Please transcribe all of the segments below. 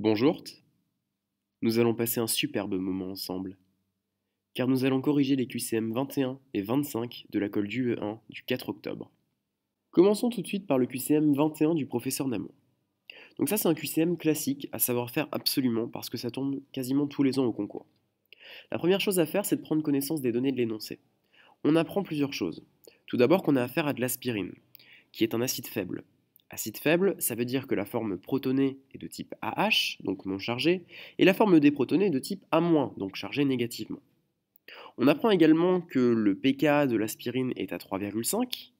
Bonjour. Nous allons passer un superbe moment ensemble, car nous allons corriger les QCM 21 et 25 de la colle du E1 du 4 octobre. Commençons tout de suite par le QCM 21 du professeur Namon. Donc ça c'est un QCM classique à savoir faire absolument parce que ça tombe quasiment tous les ans au concours. La première chose à faire c'est de prendre connaissance des données de l'énoncé. On apprend plusieurs choses. Tout d'abord qu'on a affaire à de l'aspirine, qui est un acide faible, Acide faible, ça veut dire que la forme protonée est de type AH, donc non chargée, et la forme déprotonée est de type A-, donc chargée négativement. On apprend également que le pK de l'aspirine est à 3,5.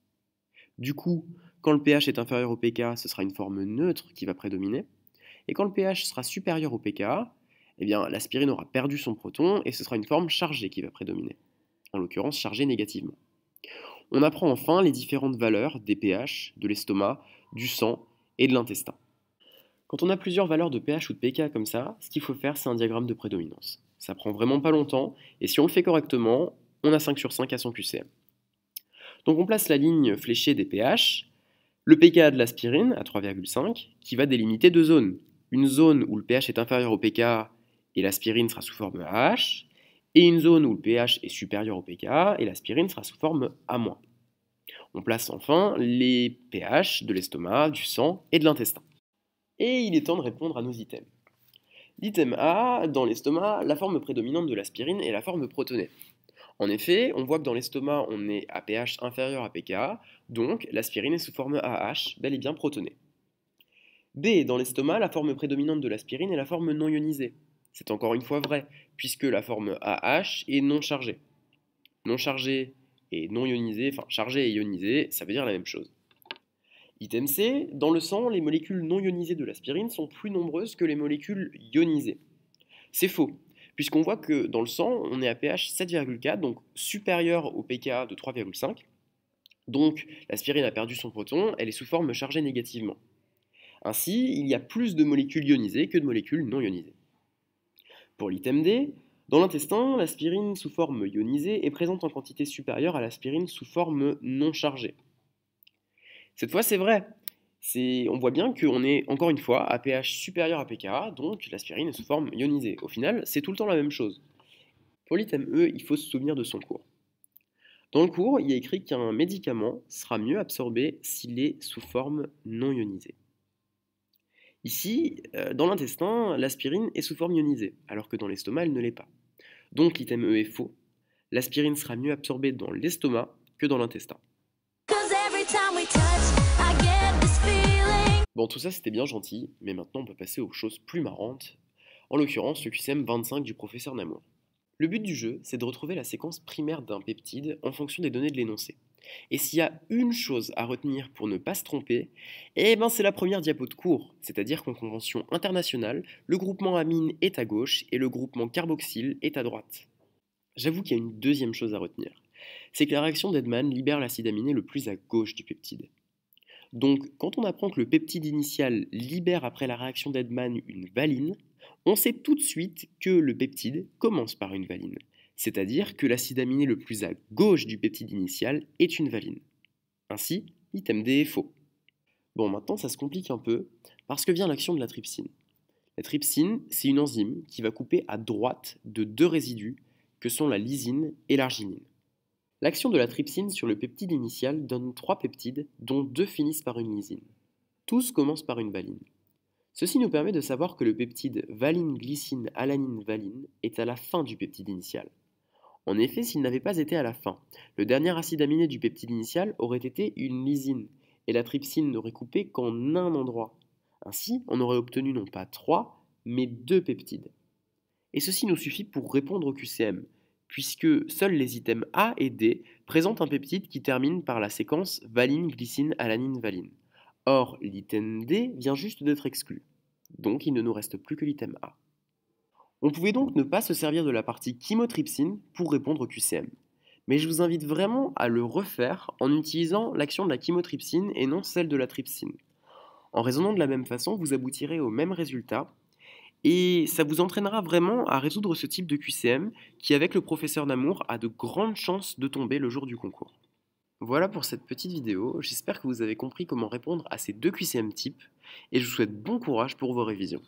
Du coup, quand le pH est inférieur au pK, ce sera une forme neutre qui va prédominer. Et quand le pH sera supérieur au pKa, eh bien, l'aspirine aura perdu son proton et ce sera une forme chargée qui va prédominer. En l'occurrence, chargée négativement. On apprend enfin les différentes valeurs des pH de l'estomac du sang et de l'intestin. Quand on a plusieurs valeurs de pH ou de pK comme ça, ce qu'il faut faire, c'est un diagramme de prédominance. Ça prend vraiment pas longtemps, et si on le fait correctement, on a 5 sur 5 à 100 QCM. Donc on place la ligne fléchée des pH, le pKa de l'aspirine à 3,5, qui va délimiter deux zones. Une zone où le pH est inférieur au pKa et l'aspirine sera sous forme AH, et une zone où le pH est supérieur au pKa et l'aspirine sera sous forme A-. On place enfin les pH de l'estomac, du sang et de l'intestin. Et il est temps de répondre à nos items. L'item A, dans l'estomac, la forme prédominante de l'aspirine est la forme protonée. En effet, on voit que dans l'estomac, on est à pH inférieur à pKa, donc l'aspirine est sous forme AH, bel et bien protonée. B, dans l'estomac, la forme prédominante de l'aspirine est la forme non ionisée. C'est encore une fois vrai, puisque la forme AH est non chargée. Non chargée et non ionisé, enfin chargé et ionisé, ça veut dire la même chose. Item C, dans le sang, les molécules non ionisées de l'aspirine sont plus nombreuses que les molécules ionisées. C'est faux, puisqu'on voit que dans le sang, on est à pH 7,4, donc supérieur au pKa de 3,5. Donc l'aspirine a perdu son proton, elle est sous forme chargée négativement. Ainsi, il y a plus de molécules ionisées que de molécules non ionisées. Pour l'item D, dans l'intestin, l'aspirine sous forme ionisée est présente en quantité supérieure à l'aspirine sous forme non chargée. Cette fois, c'est vrai. On voit bien qu'on est, encore une fois, à pH supérieur à pKa, donc l'aspirine est sous forme ionisée. Au final, c'est tout le temps la même chose. Pour l'item E, il faut se souvenir de son cours. Dans le cours, il est écrit qu'un médicament sera mieux absorbé s'il est sous forme non ionisée. Ici, euh, dans l'intestin, l'aspirine est sous forme ionisée, alors que dans l'estomac, elle ne l'est pas donc l'item E est faux, l'aspirine sera mieux absorbée dans l'estomac que dans l'intestin. Bon, tout ça c'était bien gentil, mais maintenant on peut passer aux choses plus marrantes, en l'occurrence le QCM 25 du professeur Namour. Le but du jeu, c'est de retrouver la séquence primaire d'un peptide en fonction des données de l'énoncé. Et s'il y a une chose à retenir pour ne pas se tromper, eh ben c'est la première diapo de cours, c'est-à-dire qu'en convention internationale, le groupement amine est à gauche et le groupement carboxyle est à droite. J'avoue qu'il y a une deuxième chose à retenir, c'est que la réaction d'Edman libère l'acide aminé le plus à gauche du peptide. Donc quand on apprend que le peptide initial libère après la réaction d'Edman une valine, on sait tout de suite que le peptide commence par une valine, c'est-à-dire que l'acide aminé le plus à gauche du peptide initial est une valine. Ainsi, l'item D est faux. Bon, maintenant ça se complique un peu, parce que vient l'action de la trypsine. La trypsine, c'est une enzyme qui va couper à droite de deux résidus que sont la lysine et l'arginine. L'action de la trypsine sur le peptide initial donne trois peptides, dont deux finissent par une lysine. Tous commencent par une valine. Ceci nous permet de savoir que le peptide valine-glycine-alanine-valine est à la fin du peptide initial. En effet, s'il n'avait pas été à la fin, le dernier acide aminé du peptide initial aurait été une lysine, et la trypsine n'aurait coupé qu'en un endroit. Ainsi, on aurait obtenu non pas trois, mais deux peptides. Et ceci nous suffit pour répondre au QCM, puisque seuls les items A et D présentent un peptide qui termine par la séquence valine-glycine-alanine-valine. Or, l'item D vient juste d'être exclu, donc il ne nous reste plus que l'item A. On pouvait donc ne pas se servir de la partie chymotrypsine pour répondre au QCM. Mais je vous invite vraiment à le refaire en utilisant l'action de la chymotrypsine et non celle de la trypsine. En raisonnant de la même façon, vous aboutirez au même résultat et ça vous entraînera vraiment à résoudre ce type de QCM qui, avec le professeur d'amour, a de grandes chances de tomber le jour du concours. Voilà pour cette petite vidéo, j'espère que vous avez compris comment répondre à ces deux QCM types, et je vous souhaite bon courage pour vos révisions.